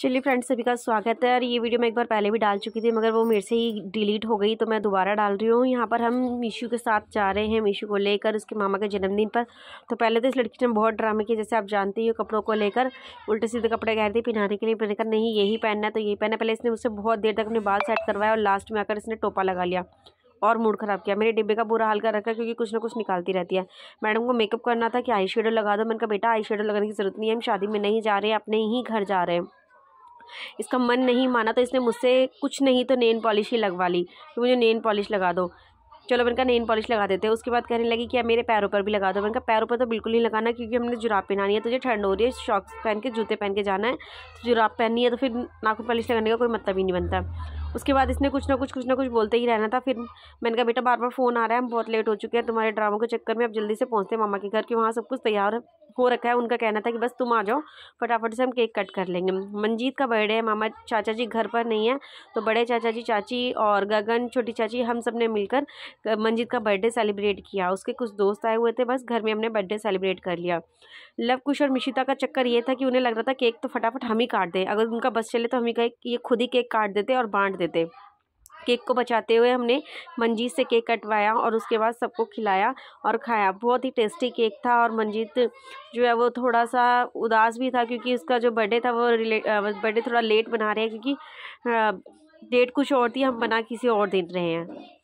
चलिए फ्रेंड्स सभी का स्वागत है और ये वीडियो मैं एक बार पहले भी डाल चुकी थी मगर वो मेरे से ही डिलीट हो गई तो मैं दोबारा डाल रही हूँ यहाँ पर हम मीशू के साथ जा रहे हैं मीशू को लेकर उसके मामा के जन्मदिन पर तो पहले तो इस लड़की ने बहुत ड्रामे किए जैसे आप जानते ही हो कपड़ों को लेकर उल्टे सीधे कपड़े कह रही पहनाने के लिए पहने कहा नहीं यही पहनना है तो यही पहना पहले इसने मुझसे बहुत देर तक अपने बाल सेट करवाया और लास्ट में आकर इसने टोपा लगा लिया और मूड ख़राब किया मेरे डिब्बे का बुरा हाल कर रखा क्योंकि कुछ ना कुछ निकालती रहती है मैडम को मेकअप करना था कि आई लगा दो मैंने कहा बेटा आई लगाने की ज़रूरत नहीं है हम शादी में नहीं जा रहे अपने ही घर जा रहे हैं इसका मन नहीं माना तो इसने मुझसे कुछ नहीं तो नेन पॉलिश ही लगवा ली तो मुझे नेन पॉलिश लगा दो चलो मैंने कहा नेन पॉलिश लगा देते हैं उसके बाद कहने लगी कि मेरे पैरों पर भी लगा दो मैंने कहा पैरों पर तो बिल्कुल नहीं लगाना क्योंकि हमने जुराब पहनानी है तुझे ठंड हो रही है शॉक्स पहन के जूते पहन के जाना है तो जुराब पहननी है तो फिर नाखून पॉलिश लगाने का कोई मतलब ही नहीं बनता उसके बाद इसने कुछ ना कुछ कुछ ना कुछ बोलते ही रहना था फिर मैंने कहा बेटा बार बार फ़ोन आ रहा है हम बहुत लेट हो चुके हैं तुम्हारे ड्रामों के चक्कर में अब जल्दी से पहुँचते हैं मामा के घर के वहाँ सब कुछ तैयार हो रखा है उनका कहना था कि बस तुम आ जाओ फटाफट से हम केक कट कर लेंगे मंजीत का बर्थडे है मामा चाचा जी घर पर नहीं है तो बड़े चाचा जी चाची और गगन छोटी चाची हम सब ने मिलकर मंजीत का बर्थडे सेलिब्रेट किया उसके कुछ दोस्त आए हुए थे बस घर में हमने बर्थडे सेलिब्रेट कर लिया लव कुश और मिशिता का चक्कर ये था कि उन्हें लग रहा था केक तो फटाफट हम ही काट दें अगर उनका बस चले तो हम ही ये खुद ही केक काट देते और बांट देते देते थे केक को बचाते हुए हमने मंजीत से केक कटवाया और उसके बाद सबको खिलाया और खाया बहुत ही टेस्टी केक था और मंजीत जो है वो थोड़ा सा उदास भी था क्योंकि उसका जो बर्थडे था वो बर्थडे थोड़ा लेट बना रहे हैं क्योंकि डेट कुछ और थी हम बना किसी और दिन रहे हैं